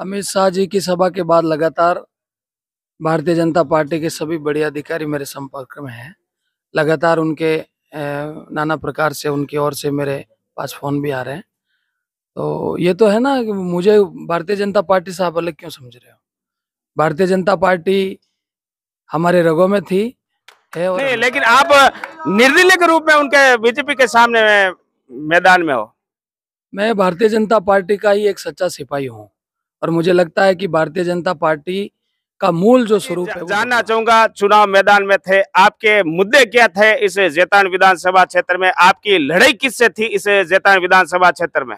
अमित शाह जी की सभा के बाद लगातार भारतीय जनता पार्टी के सभी बड़े अधिकारी मेरे संपर्क में हैं लगातार उनके नाना प्रकार से उनकी ओर से मेरे पास फ़ोन भी आ रहे हैं तो ये तो है ना कि मुझे भारतीय जनता पार्टी से आप अलग क्यों समझ रहे हो भारतीय जनता पार्टी हमारे रगों में थी है और नहीं, लेकिन आप निर्दलीय के रूप में उनके बीजेपी के सामने मैदान में हो मैं भारतीय जनता पार्टी का ही एक सच्चा सिपाही हूँ और मुझे लगता है कि भारतीय जनता पार्टी का मूल जो स्वरूप है जानना चाहूंगा चुनाव मैदान में थे आपके मुद्दे क्या थे इस जैतान विधानसभा क्षेत्र में आपकी लड़ाई किससे थी इस जैतान विधानसभा क्षेत्र में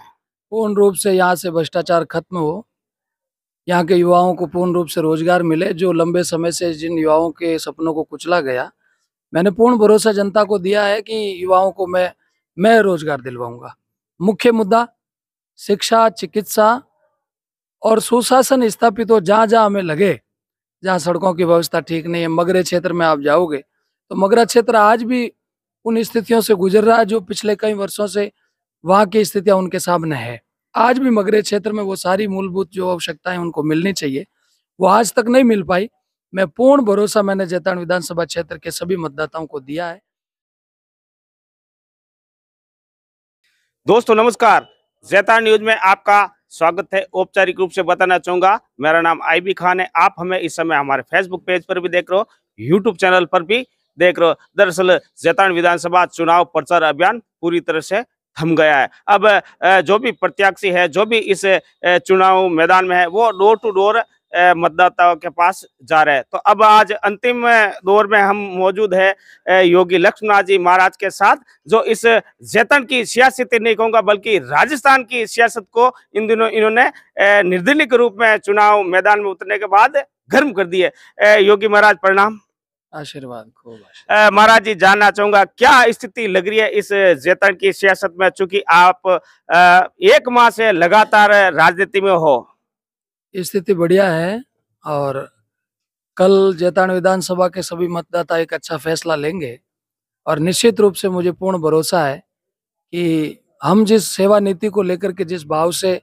पूर्ण रूप से यहाँ से भ्रष्टाचार खत्म हो यहाँ के युवाओं को पूर्ण रूप से रोजगार मिले जो लंबे समय से जिन युवाओं के सपनों को कुचला गया मैंने पूर्ण भरोसा जनता को दिया है कि युवाओं को मैं मैं रोजगार दिलवाऊंगा मुख्य मुद्दा शिक्षा चिकित्सा और सुशासन स्थापित हो जहाँ जहाँ हमें लगे जहाँ सड़कों की व्यवस्था ठीक नहीं है मगरे क्षेत्र में आप जाओगे तो मगरा क्षेत्र आज भी उन स्थितियों से गुजर रहा है जो पिछले कई वर्षों से वहाँ की स्थितियाँ उनके सामने है आज भी मगरे क्षेत्र में वो सारी मूलभूत जो आवश्यकताएं उनको मिलनी चाहिए वो आज तक नहीं मिल पाई मैं पूर्ण भरोसा मैंने जैतान विधानसभा क्षेत्र के सभी मतदाताओं को दिया है दोस्तों नमस्कार जैतान न्यूज में आपका स्वागत है औपचारिक रूप से बताना चाहूंगा मेरा नाम आईबी खान है आप हमें इस समय हमारे फेसबुक पेज पर भी देख रहे हो यूट्यूब चैनल पर भी देख रहे हो दरअसल जैतान विधानसभा चुनाव प्रचार अभियान पूरी तरह से थम गया है अब जो भी प्रत्याशी है जो भी इस चुनाव मैदान में है वो डोर टू डोर मतदाताओं के पास जा रहे हैं तो अब आज अंतिम दौर में हम मौजूद है योगी लक्ष्मणनाथ जी महाराज के साथ जो इस जैतन की सियासत नहीं कहूँगा बल्कि राजस्थान की सियासत को इन दिनों इन्होंने निर्दलीय रूप में चुनाव मैदान में उतरने के बाद गर्म कर दिए योगी महाराज प्रणाम आशीर्वाद महाराज जी जानना चाहूंगा क्या स्थिति लग रही है इस जैतन की सियासत में चूंकि आप एक माह से लगातार राजनीति में हो स्थिति बढ़िया है और कल जैताण विधानसभा के सभी मतदाता एक अच्छा फैसला लेंगे और निश्चित रूप से मुझे पूर्ण भरोसा है कि हम जिस सेवा नीति को लेकर के जिस भाव से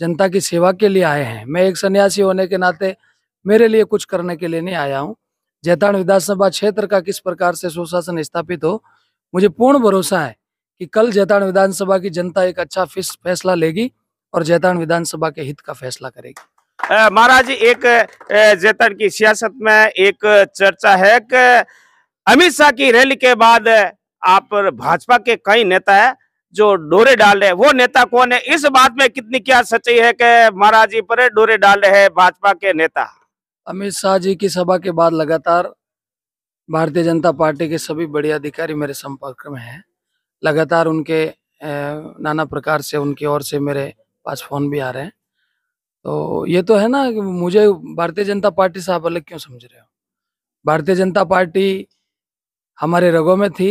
जनता की सेवा के लिए आए हैं मैं एक सन्यासी होने के नाते मेरे लिए कुछ करने के लिए नहीं आया हूँ जैताण विधानसभा क्षेत्र का किस प्रकार से सुशासन स्थापित हो मुझे पूर्ण भरोसा है कि कल जैताण विधानसभा की जनता एक अच्छा फैसला लेगी और जैताण विधानसभा के हित का फैसला करेगी महाराज एक जेतन की सियासत में एक चर्चा है कि अमित शाह की रैली के बाद आप भाजपा के कई नेता है जो डोरे डाल रहे वो नेता कौन है इस बात में कितनी क्या सच्चाई है कि महाराज जी पर डोरे डाल रहे हैं भाजपा के नेता अमित शाह जी की सभा के बाद लगातार भारतीय जनता पार्टी के सभी बड़े अधिकारी मेरे संपर्क में हैं लगातार उनके नाना प्रकार से उनकी ओर से मेरे पास फोन भी आ रहे हैं तो ये तो है ना मुझे भारतीय जनता पार्टी से आप अलग क्यों समझ रहे हो भारतीय जनता पार्टी हमारे रगों में थी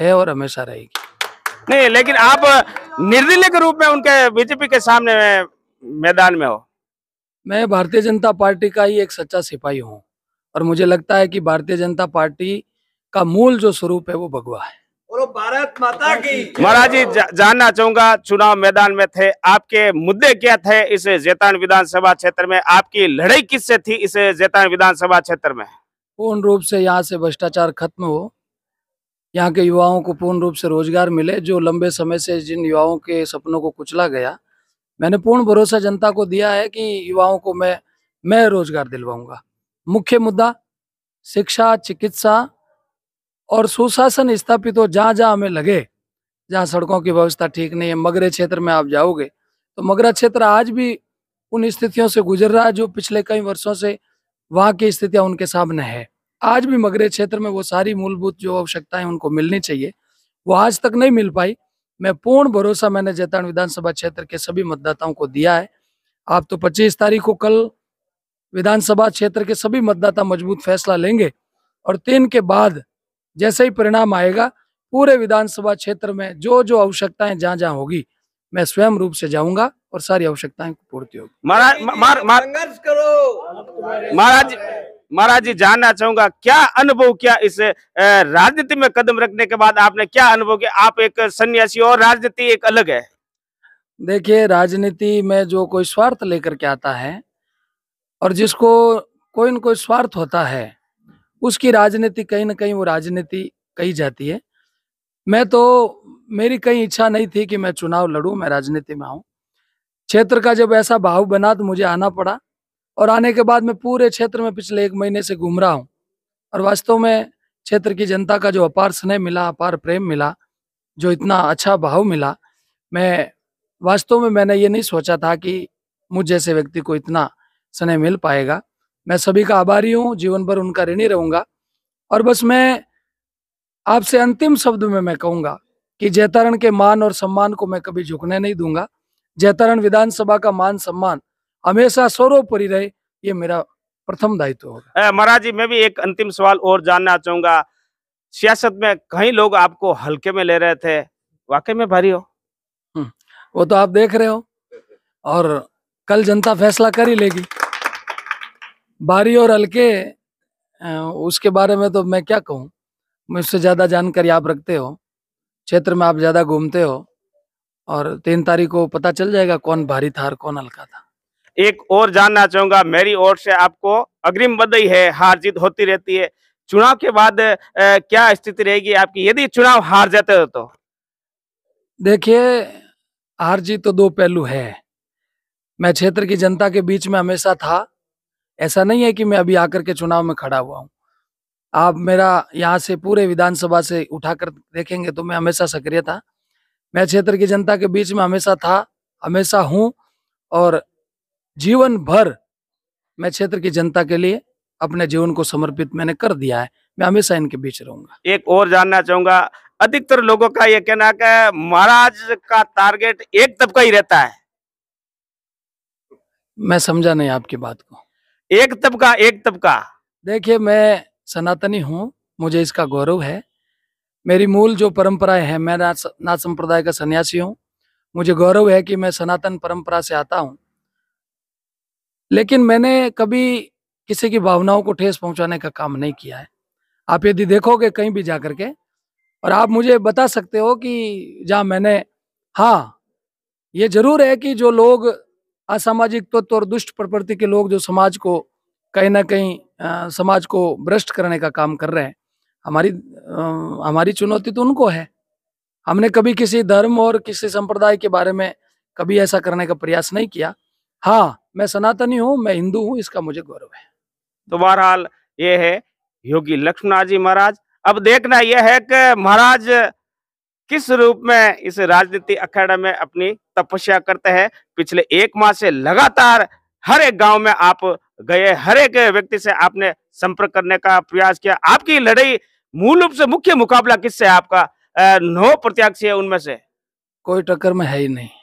है और हमेशा रहेगी नहीं लेकिन आप निर्दलीय के रूप में उनके बीजेपी के सामने मैदान में हो मैं भारतीय जनता पार्टी का ही एक सच्चा सिपाही हूँ और मुझे लगता है कि भारतीय जनता पार्टी का मूल जो स्वरूप है वो भगवा है बोलो भारत माता की महाराज जी जानना चाहूंगा चुनाव मैदान में थे आपके मुद्दे क्या थे इस जैतान विधानसभा क्षेत्र में आपकी लड़ाई किससे थी इस जैतान विधानसभा क्षेत्र में पूर्ण रूप से यहाँ से भ्रष्टाचार खत्म हो यहाँ के युवाओं को पूर्ण रूप से रोजगार मिले जो लंबे समय से जिन युवाओं के सपनों को कुचला गया मैंने पूर्ण भरोसा जनता को दिया है कि युवाओं को मैं मैं रोजगार दिलवाऊंगा मुख्य मुद्दा शिक्षा चिकित्सा और सुशासन स्थापित हो जहाँ जहाँ हमें लगे जहाँ सड़कों की व्यवस्था ठीक नहीं है मगरे क्षेत्र में आप जाओगे तो मगरा क्षेत्र आज भी उन स्थितियों से गुजर रहा है जो पिछले कई वर्षों से वहाँ की स्थितियाँ उनके सामने है आज भी मगरे क्षेत्र में वो सारी मूलभूत जो आवश्यकताएं उनको मिलनी चाहिए वो आज तक नहीं मिल पाई मैं पूर्ण भरोसा मैंने जैतान विधानसभा क्षेत्र के सभी मतदाताओं को दिया है आप तो 25 तारीख को कल विधानसभा क्षेत्र के सभी मतदाता मजबूत फैसला लेंगे और तीन के बाद जैसे ही परिणाम आएगा पूरे विधानसभा क्षेत्र में जो जो आवश्यकताएं जहाँ जहाँ होगी मैं स्वयं रूप से जाऊंगा और सारी आवश्यकताएं पूर्ति होगी महाराज हाँ, हाँ, करो महाराज महाराज जी जानना चाहूंगा क्या अनुभव किया इस राजनीति में कदम रखने के बाद आपने क्या अनुभव किया आप एक सन्यासी और राजनीति एक अलग है देखिए राजनीति में जो कोई स्वार्थ लेकर के आता है और जिसको कोई न कोई स्वार्थ होता है उसकी राजनीति कहीं ना कहीं वो राजनीति कही जाती है मैं तो मेरी कहीं इच्छा नहीं थी कि मैं चुनाव लड़ू मैं राजनीति में आऊं क्षेत्र का जब ऐसा भाव बना तो मुझे आना पड़ा और आने के बाद मैं पूरे क्षेत्र में पिछले एक महीने से घूम रहा हूँ और वास्तव में क्षेत्र की जनता का जो अपार स्नेह मिला अपार प्रेम मिला जो इतना अच्छा भाव मिला मैं वास्तव में मैंने ये नहीं सोचा था कि मुझ जैसे व्यक्ति को इतना स्नेह मिल पाएगा मैं सभी का आभारी हूँ जीवन भर उनका ऋणी रहूंगा और बस मैं आपसे अंतिम शब्द में मैं कहूंगा कि जैतारण के मान और सम्मान को मैं कभी झुकने नहीं दूंगा जैतारण विधानसभा का मान सम्मान हमेशा सर्वोपरि रहे ये मेरा प्रथम दायित्व होगा महाराज जी मैं भी एक अंतिम सवाल और जानना चाहूंगा सियासत में कई लोग आपको हल्के में ले रहे थे वाकई में भारी हो हम्म, वो तो आप देख रहे हो और कल जनता फैसला कर ही लेगी बारी और हल्के उसके बारे में तो मैं क्या कहूँ उससे ज़्यादा जानकारी आप रखते हो क्षेत्र में आप ज़्यादा घूमते हो और तीन तारीख को पता चल जाएगा कौन भारी था और कौन हल्का था एक और जानना चाहूंगा मेरी ओर से आपको अग्रिम बधाई है हार जीत होती रहती है चुनाव के बाद ए, क्या स्थिति रहेगी आपकी यदि चुनाव हार जाते हो तो देखिए हार जीत तो दो पहलू है मैं क्षेत्र की जनता के बीच में हमेशा था ऐसा नहीं है कि मैं अभी आकर के चुनाव में खड़ा हुआ हूँ आप मेरा यहाँ से पूरे विधानसभा से उठाकर देखेंगे तो मैं हमेशा सक्रिय था मैं क्षेत्र की जनता के बीच में हमेशा था हमेशा हूँ और जीवन भर मैं क्षेत्र की जनता के लिए अपने जीवन को समर्पित मैंने कर दिया है मैं हमेशा इनके बीच रहूंगा एक और जानना चाहूंगा अधिकतर लोगों का यह कहना है महाराज का टारगेट एक तबका ही रहता है मैं समझा नहीं आपकी बात को एक तबका एक तबका देखिए मैं सनातनी हूँ मुझे इसका गौरव है मेरी मूल जो परंपरा है मैं नाथ संप्रदाय का सन्यासी हूँ मुझे गौरव है कि मैं सनातन परंपरा से आता हूँ लेकिन मैंने कभी किसी की भावनाओं को ठेस पहुंचाने का काम नहीं किया है आप यदि देखोगे कहीं भी जा करके और आप मुझे बता सकते हो कि जहाँ मैंने हाँ ये जरूर है कि जो लोग असामाजिक तत्व और दुष्ट प्रवृत्ति के लोग जो समाज को कहीं ना कहीं आ, समाज को भ्रष्ट करने का काम कर रहे हैं हमारी आ, हमारी चुनौती तो उनको है हमने कभी किसी धर्म और किसी संप्रदाय के बारे में कभी ऐसा करने का प्रयास नहीं किया हाँ मैं सनातनी हूँ मैं हिंदू हूँ इसका मुझे गौरव है तो बहरहाल ये है योगी लक्ष्मण जी महाराज अब देखना यह है कि महाराज किस रूप में इस राजनीति अखाड़ा में अपनी तपस्या करते हैं पिछले एक माह से लगातार हर एक गांव में आप गए हर एक व्यक्ति से आपने संपर्क करने का प्रयास किया आपकी लड़ाई मूल रूप से मुख्य मुकाबला किससे आपका नौ प्रत्याशी है उनमें से कोई टक्कर में है ही नहीं